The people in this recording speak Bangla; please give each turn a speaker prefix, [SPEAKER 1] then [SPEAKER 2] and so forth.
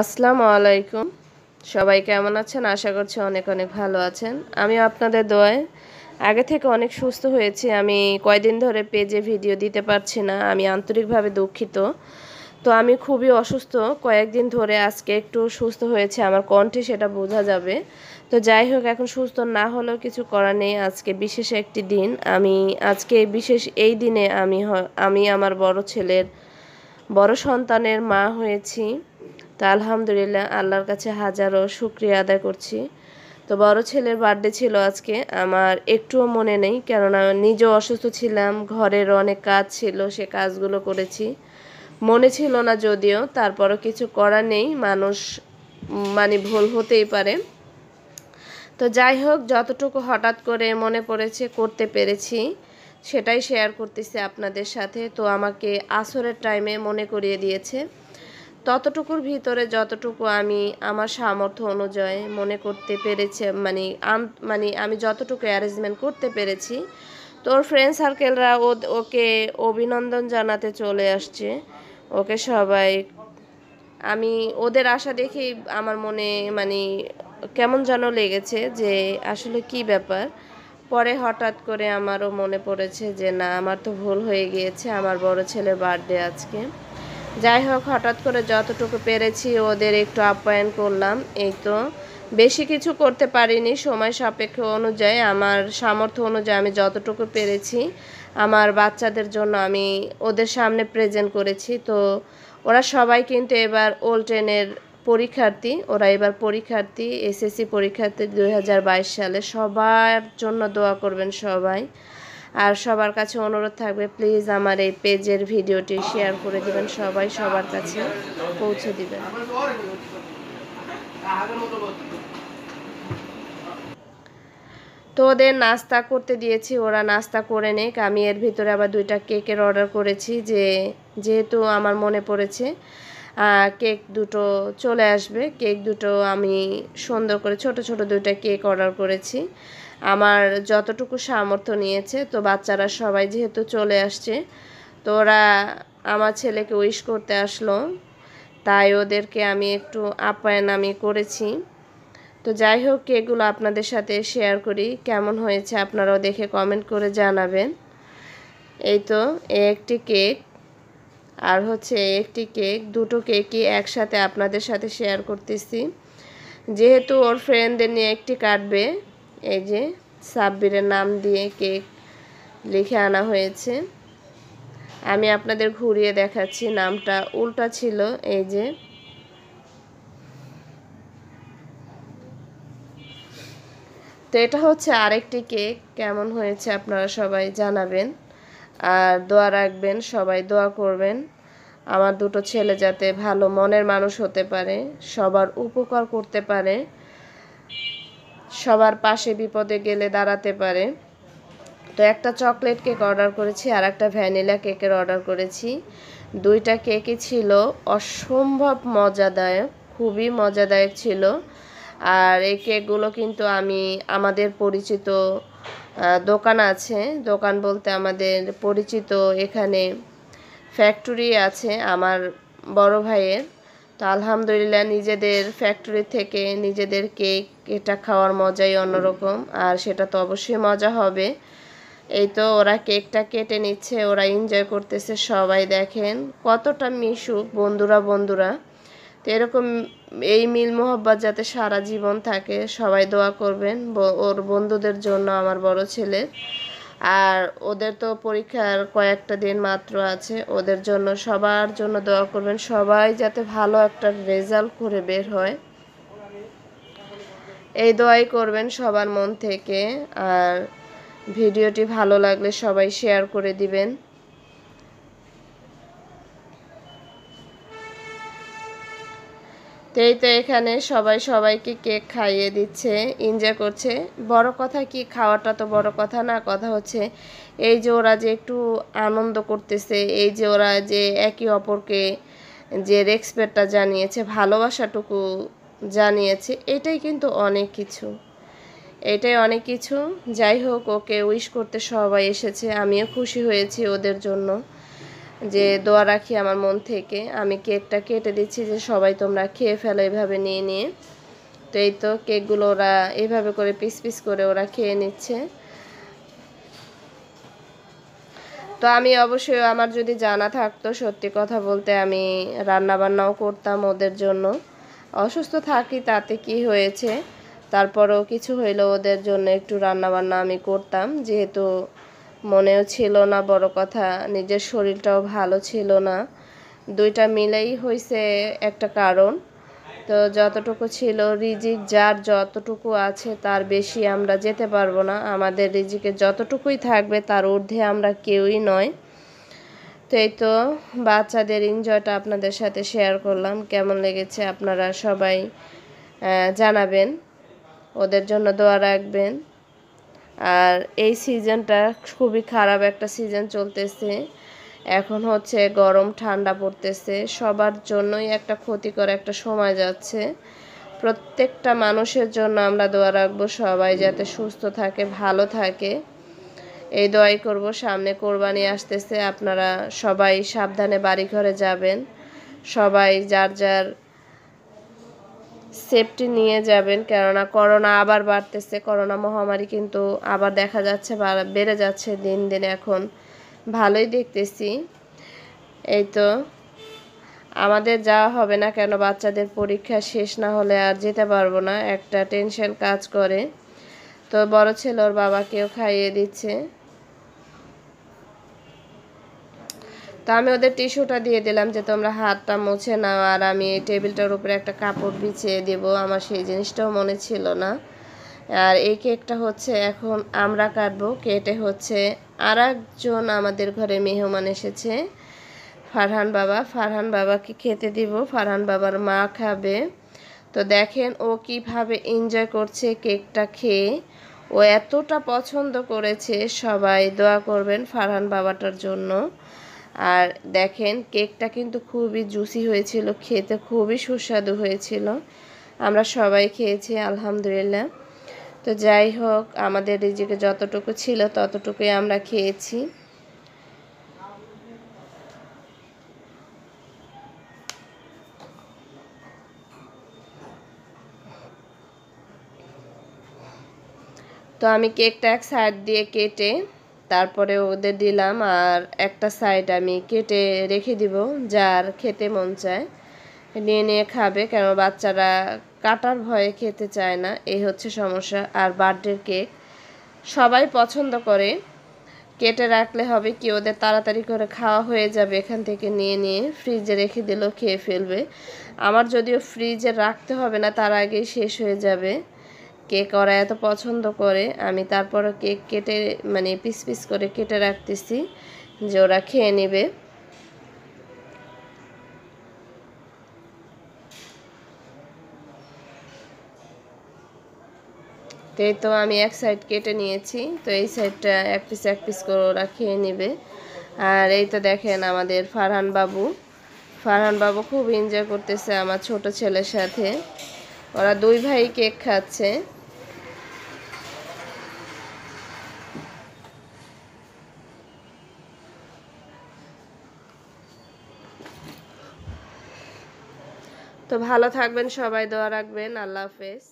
[SPEAKER 1] আসসালামু আলাইকুম সবাই কেমন আছেন আশা করছি অনেক অনেক ভালো আছেন আমি আপনাদের দোয়ায় আগে থেকে অনেক সুস্থ হয়েছি আমি কয়দিন ধরে পেজে ভিডিও দিতে পারছি না আমি আন্তরিকভাবে দুঃখিত তো আমি খুবই অসুস্থ কয়েকদিন ধরে আজকে একটু সুস্থ হয়েছে আমার কণ্ঠে সেটা বোঝা যাবে তো যাই হোক এখন সুস্থ না হলেও কিছু করার নেই আজকে বিশেষ একটি দিন আমি আজকে বিশেষ এই দিনে আমি আমি আমার বড় ছেলের বড় সন্তানের মা হয়েছি তা আলহামদুলিল্লাহ আল্লাহর কাছে হাজারো শুক্রিয়া আদায় করছি তো বড় ছেলের বার্থডে ছিল আজকে আমার একটুও মনে নেই কেননা নিজেও অসুস্থ ছিলাম ঘরের অনেক কাজ ছিল সে কাজগুলো করেছি মনে ছিল না যদিও তারপরও কিছু করা নেই মানুষ মানে ভুল হতেই পারে তো যাই হোক যতটুকু হঠাৎ করে মনে পড়েছে করতে পেরেছি সেটাই শেয়ার করতেছি আপনাদের সাথে তো আমাকে আসরের টাইমে মনে করিয়ে দিয়েছে ততটুকুর ভিতরে যতটুকু আমি আমার সামর্থ্য অনুযায়ী মনে করতে পেরেছে মানে মানে আমি যতটুকু অ্যারেঞ্জমেন্ট করতে পেরেছি তোর ফ্রেন্ড সার্কেলরা ওকে অভিনন্দন জানাতে চলে আসছে ওকে সবাই আমি ওদের আশা দেখেই আমার মনে মানে কেমন যেন লেগেছে যে আসলে কি ব্যাপার পরে হঠাৎ করে আমারও মনে পড়েছে যে না আমার তো ভুল হয়ে গিয়েছে আমার বড় ছেলে বার্থডে আজকে যাই হোক হঠাৎ করে যতটুকু পেরেছি ওদের একটু আপ্যায়ন করলাম এই তো বেশি কিছু করতে পারিনি সময় সাপেক্ষ অনুযায়ী আমার সামর্থ্য অনুযায়ী আমি যতটুকু পেরেছি আমার বাচ্চাদের জন্য আমি ওদের সামনে প্রেজেন্ট করেছি তো ওরা সবাই কিন্তু এবার ওল্ড ট্রেনের পরীক্ষার্থী ওরা এবার পরীক্ষার্থী এসএসসি পরীক্ষার্থী দুই সালে সবার জন্য দোয়া করবেন সবাই আর সবার কাছে অনুরোধ থাকবে প্লিজ আমার এই পেজের ভিডিওটি শেয়ার করে দিবেন সবাই সবার কাছে পৌঁছে দিবেন তো ওদের নাস্তা করতে দিয়েছি ওরা নাস্তা করে নেক আমি এর ভিতরে আবার দুইটা কেকের অর্ডার করেছি যে যেহেতু আমার মনে পড়েছে কেক দুটো চলে আসবে কেক দুটো আমি সুন্দর করে ছোট ছোট দুইটা কেক অর্ডার করেছি আমার যতটুকু সামর্থ্য নিয়েছে তো বাচ্চারা সবাই যেহেতু চলে আসছে তো ওরা আমার ছেলেকে উইশ করতে আসলো তাই ওদেরকে আমি একটু আপ্যায়ন আমি করেছি তো যাই হোক কেকগুলো আপনাদের সাথে শেয়ার করি কেমন হয়েছে আপনারাও দেখে কমেন্ট করে জানাবেন এই তো একটি কেক আর হচ্ছে একটি কেক দুটো কেকই একসাথে আপনাদের সাথে শেয়ার করতেছি যেহেতু ওর ফ্রেন্ডদের নিয়ে একটি কাটবে এই যে সাব্বিরের নাম দিয়ে কেক লিখে আনা হয়েছে আমি আপনাদের ঘুরিয়ে দেখাচ্ছি নামটা উল্টা ছিল এই যে তো এটা হচ্ছে আরেকটি কেক কেমন হয়েছে আপনারা সবাই জানাবেন আর দোয়া রাখবেন সবাই দোয়া করবেন আমার দুটো ছেলে যাতে ভালো মনের মানুষ হতে পারে সবার উপকার করতে পারে সবার পাশে বিপদে গেলে দাঁড়াতে পারে তো একটা চকলেট কেক অর্ডার করেছি আর একটা ভ্যানিলা কেকের অর্ডার করেছি দুইটা কেকই ছিল অসম্ভব মজাদায়ক খুবই মজাদায়ক ছিল আর এই কেকগুলো কিন্তু আমি আমাদের পরিচিত দোকান আছে দোকান বলতে আমাদের পরিচিত এখানে ফ্যাক্টরি আছে আমার বড় ভাইয়ের তো আলহামদুলিল্লাহ নিজেদের ফ্যাক্টরি থেকে নিজেদের কেক এটা খাওয়ার মজাই অন্যরকম আর সেটা তো অবশ্যই মজা হবে এই তো ওরা কেকটা কেটে নিচ্ছে ওরা এনজয় করতেছে সবাই দেখেন কতটা মিশুক বন্ধুরা বন্ধুরা তো এরকম এই মিল মোহাব্বত যাতে সারা জীবন থাকে সবাই দোয়া করবেন ওর বন্ধুদের জন্য আমার বড় ছেলে আর ওদের তো পরীক্ষার কয়েকটা দিন মাত্র আছে ওদের জন্য সবার জন্য দোয়া করবেন সবাই যাতে ভালো একটা রেজাল্ট করে বের হয় এই দোয়াই করবেন সবার মন থেকে আর ভিডিওটি ভালো লাগলে সবাই শেয়ার করে দিবেন তো এই তো এখানে সবাই সবাইকে কেক খাইয়ে দিচ্ছে এনজয় করছে বড় কথা কি খাওয়াটা তো বড় কথা না কথা হচ্ছে এই যে ওরা যে একটু আনন্দ করতেছে এই যে ওরা যে একে অপরকে যে রেক্সপেক্টটা জানিয়েছে ভালোবাসাটুকু জানিয়েছে এটাই কিন্তু অনেক কিছু এটাই অনেক কিছু যাই হোক ওকে উইশ করতে সবাই এসেছে আমিও খুশি হয়েছি ওদের জন্য যে দোয়া রাখি আমার মন থেকে আমি কেকটা কেটে দিচ্ছি যে সবাই তোমরা খেয়ে ফেলো এভাবে নিয়ে নিয়ে তো এই তো কেকগুলো ওরা এভাবে করে পিস পিস করে ওরা খেয়ে নিচ্ছে তো আমি অবশ্যই আমার যদি জানা থাকতো সত্যি কথা বলতে আমি রান্নাবান্নাও করতাম ওদের জন্য অসুস্থ থাকি তাতে কি হয়েছে তারপরও কিছু হইলো ওদের জন্য একটু রান্নাবান্না আমি করতাম যেহেতু মনেও ছিল না বড় কথা নিজের শরীরটাও ভালো ছিল না দুইটা মিলেই হয়েছে একটা কারণ তো যতটুকু ছিল রিজিক যার যতটুকু আছে তার বেশি আমরা যেতে পারবো না আমাদের রিজিকে যতটুকুই থাকবে তার ঊর্ধ্বে আমরা কেউই নয় তো এই তো বাচ্চাদের এনজয়টা আপনাদের সাথে শেয়ার করলাম কেমন লেগেছে আপনারা সবাই জানাবেন ওদের জন্য দোয়া রাখবেন আর এই সিজনটা খুবই খারাপ একটা সিজন চলতেছে এখন হচ্ছে গরম ঠান্ডা পড়তেছে সবার জন্যই একটা ক্ষতিকর একটা সময় যাচ্ছে প্রত্যেকটা মানুষের জন্য আমরা দোয়া রাখবো সবাই যাতে সুস্থ থাকে ভালো থাকে এই দোয়াই করব সামনে কোরবানি আসতেছে আপনারা সবাই সাবধানে বাড়ি ঘরে যাবেন সবাই যার যার সেফটি নিয়ে যাবেন কেননা করোনা আবার বাড়তেছে করোনা মহামারী কিন্তু আবার দেখা যাচ্ছে বেড়ে যাচ্ছে দিন দিন এখন ভালোই দেখতেছি এই তো আমাদের যাওয়া হবে না কেন বাচ্চাদের পরীক্ষা শেষ না হলে আর যেতে পারবো না একটা টেনশন কাজ করে তো বড় ছেলে ওর বাবাকেও খাইয়ে দিচ্ছে তো আমি ওদের টিস্যুটা দিয়ে দিলাম যে তোমরা হাতটা মুছে নাও আর আমি এই টেবিলটার উপরে একটা কাপড় বিছিয়ে দেব আমার সেই জিনিসটাও মনে ছিল না আর এই কেকটা হচ্ছে এখন আমরা কাটবো কেটে হচ্ছে আর একজন আমাদের ঘরে মেহমান এসেছে ফারহান বাবা ফারহান বাবাকে খেতে দিব ফারহান বাবার মা খাবে তো দেখেন ও কিভাবে এনজয় করছে কেকটা খেয়ে ও এতটা পছন্দ করেছে সবাই দোয়া করবেন ফারহান বাবাটার জন্য আর দেখেন কেকটা কিন্তু খুবই জুসি হয়েছিল খেতে খুবই সুস্বাদু হয়েছিল আমরা সবাই খেয়েছি আলহামদুলিল্লাহ তো যাই হোক আমাদের রিজিকে যতটুকু ছিল ততটুকুই আমরা খেয়েছি তো আমি কেকটা এক সাইড দিয়ে কেটে তারপরে ওদের দিলাম আর একটা সাইড আমি কেটে রেখে দিব যার খেতে মন চায় নিয়ে নিয়ে খাবে কেন বাচ্চারা কাটার ভয়ে খেতে চায় না এই হচ্ছে সমস্যা আর বার্থডের কেক সবাই পছন্দ করে কেটে রাখলে হবে কি ওদের তাড়াতাড়ি করে খাওয়া হয়ে যাবে এখান থেকে নিয়ে নিয়ে ফ্রিজে রেখে দিলেও খেয়ে ফেলবে আমার যদিও ফ্রিজে রাখতে হবে না তার আগেই শেষ হয়ে যাবে কেক ওরা এত পছন্দ করে আমি তারপর কেক কেটে মানে পিস পিস করে কেটে রাখতেছি যে ওরা খেয়ে নেবে তো এই তো আমি এক সাইড কেটে নিয়েছি তো এই সাইডটা এক পিস এক পিস করে ওরা খেয়ে নেবে আর এই তো দেখেন আমাদের ফারহান বাবু ফারহান বাবু খুব এনজয় করতেছে আমার ছোট ছেলের সাথে ওরা দুই ভাই কেক খাচ্ছে ভালো থাকবেন সবাই দোয়া রাখবেন আল্লাহ হাফেজ